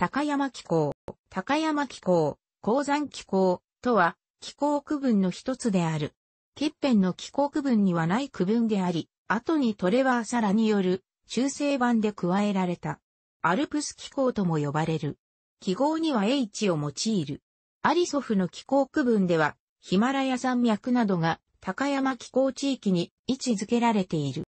高山気候、高山気候、高山気候とは気候区分の一つである。欠片の気候区分にはない区分であり、後にトレワーサラによる中性版で加えられた。アルプス気候とも呼ばれる。記号には H を用いる。アリソフの気候区分では、ヒマラヤ山脈などが高山気候地域に位置づけられている。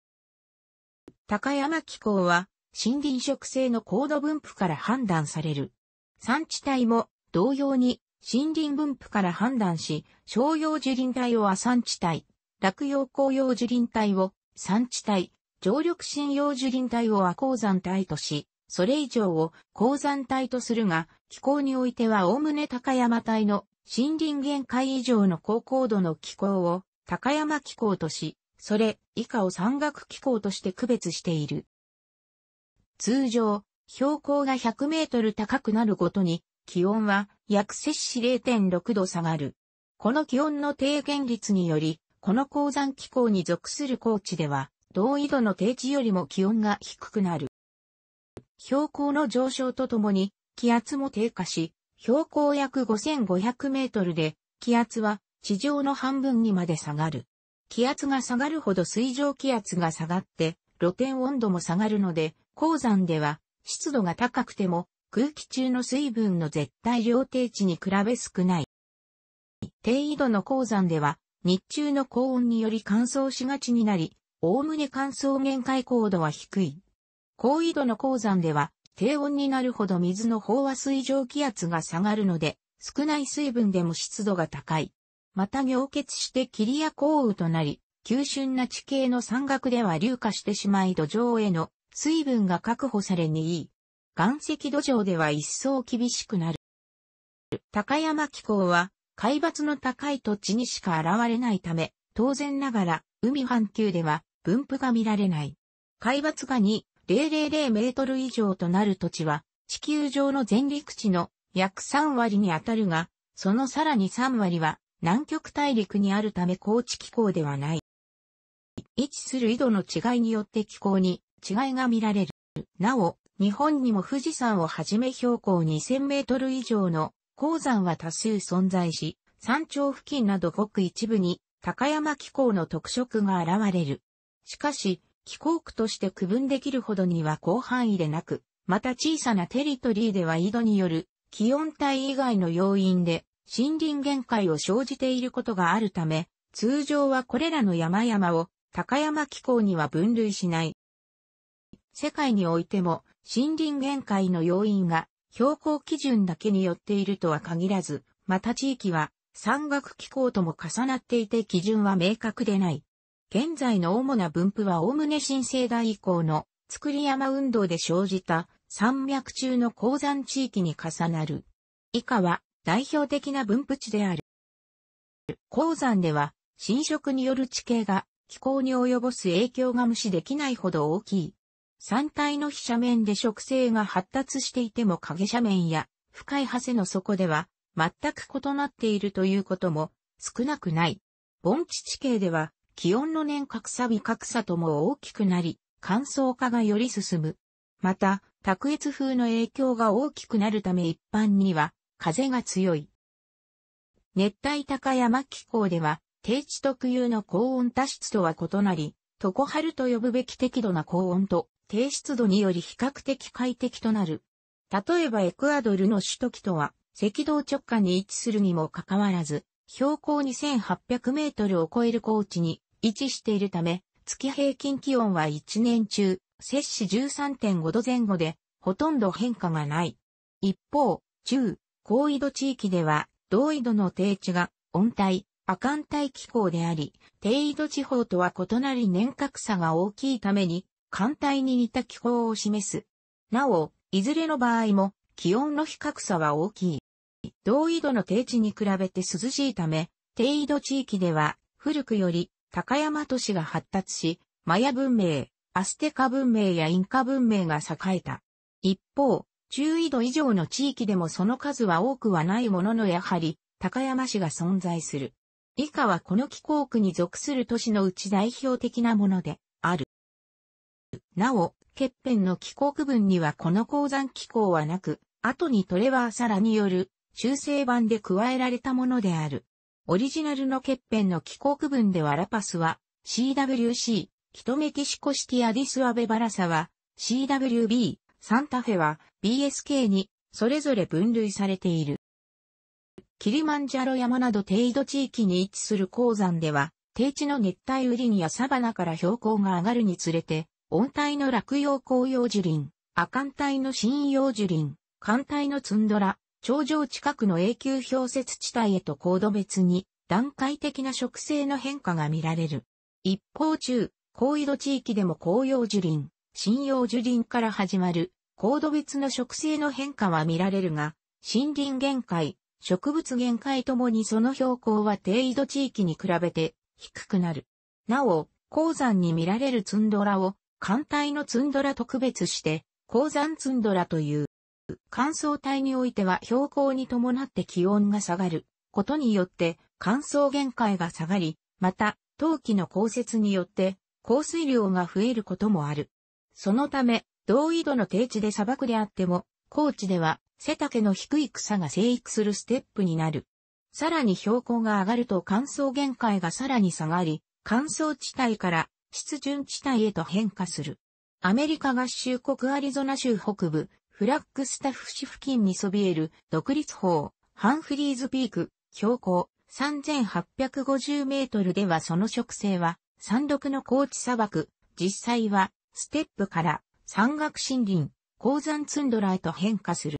高山気候は森林植生の高度分布から判断される。山地帯も同様に森林分布から判断し、商用樹林帯を亜山地帯、落葉紅葉樹林帯を山地帯、常緑針葉樹林帯を亜鉱山帯とし、それ以上を鉱山帯とするが、気候においてはおおむね高山帯の森林限界以上の高高度の気候を高山気候とし、それ以下を山岳気候として区別している。通常、標高が100メートル高くなるごとに、気温は約摂氏0.6度下がる。この気温の低減率により、この鉱山気候に属する高地では、同緯度の低地よりも気温が低くなる。標高の上昇とともに、気圧も低下し、標高約5500メートルで、気圧は地上の半分にまで下がる。気圧が下がるほど水上気圧が下がって、露天温度も下がるので、鉱山では湿度が高くても空気中の水分の絶対量定値に比べ少ない。低緯度の鉱山では日中の高温により乾燥しがちになり、おおむね乾燥限界高度は低い。高緯度の鉱山では低温になるほど水の飽和水蒸気圧が下がるので、少ない水分でも湿度が高い。また凝結して霧や降雨となり、急峻な地形の山岳では流化してしまい土壌への水分が確保されにいい。岩石土壌では一層厳しくなる。高山気候は海抜の高い土地にしか現れないため、当然ながら海半球では分布が見られない。海抜が2000メートル以上となる土地は地球上の全陸地の約3割にあたるが、そのさらに3割は南極大陸にあるため高地気候ではない。位置する緯度の違いによって気候に違いが見られる。なお、日本にも富士山をはじめ標高2000メートル以上の鉱山は多数存在し、山頂付近などごく一部に高山気候の特色が現れる。しかし、気候区として区分できるほどには広範囲でなく、また小さなテリトリーでは緯度による気温帯以外の要因で森林限界を生じていることがあるため、通常はこれらの山々を高山気候には分類しない。世界においても森林限界の要因が標高基準だけによっているとは限らず、また地域は山岳気候とも重なっていて基準は明確でない。現在の主な分布はおおむね新生代以降の造山運動で生じた山脈中の鉱山地域に重なる。以下は代表的な分布地である。鉱山では侵食による地形が気候に及ぼす影響が無視できないほど大きい。山体の被斜面で植生が発達していても影斜面や深いハセの底では全く異なっているということも少なくない。盆地地形では気温の年格差微格差とも大きくなり乾燥化がより進む。また、卓越風の影響が大きくなるため一般には風が強い。熱帯高山気候では低地特有の高温多湿とは異なり、床春と呼ぶべき適度な高温と低湿度により比較的快適となる。例えばエクアドルの首都キトは赤道直下に位置するにもかかわらず、標高2800メートルを超える高地に位置しているため、月平均気温は1年中、摂氏13.5度前後で、ほとんど変化がない。一方、中、高緯度地域では、同緯度の低地が温帯、亜寒帯気候であり、低緯度地方とは異なり年格差が大きいために、寒帯に似た気候を示す。なお、いずれの場合も、気温の比較差は大きい。同緯度の低地に比べて涼しいため、低緯度地域では、古くより、高山都市が発達し、マヤ文明、アステカ文明やインカ文明が栄えた。一方、中緯度以上の地域でもその数は多くはないもののやはり、高山市が存在する。以下はこの気候区に属する都市のうち代表的なものである。なお、欠片の気候区分にはこの鉱山気候はなく、後にトレバーサラによる修正版で加えられたものである。オリジナルの欠片の気候区分ではラパスは CWC、キトメキシコシティアディスアベバラサは CWB、サンタフェは BSK にそれぞれ分類されている。キリマンジャロ山など低緯度地域に位置する鉱山では、低地の熱帯雨林やサバナから標高が上がるにつれて、温帯の落葉紅葉樹林、亜寒帯の針葉樹林、寒帯のツンドラ、頂上近くの永久氷雪地帯へと高度別に段階的な植生の変化が見られる。一方中、高緯度地域でも紅葉樹林、針葉樹林から始まる高度別の植生の変化は見られるが、森林限界、植物限界ともにその標高は低緯度地域に比べて低くなる。なお、鉱山に見られるツンドラを、寒帯のツンドラ特別して、鉱山ツンドラという。乾燥帯においては標高に伴って気温が下がることによって乾燥限界が下がり、また、冬季の降雪によって降水量が増えることもある。そのため、同緯度の低地で砂漠であっても、高地では背丈の低い草が生育するステップになる。さらに標高が上がると乾燥限界がさらに下がり、乾燥地帯から湿潤地帯へと変化する。アメリカ合衆国アリゾナ州北部、フラッグスタッフ市付近にそびえる独立法、ハンフリーズピーク、標高3850メートルではその植生は山麓の高地砂漠、実際はステップから山岳森林、鉱山ツンドラへと変化する。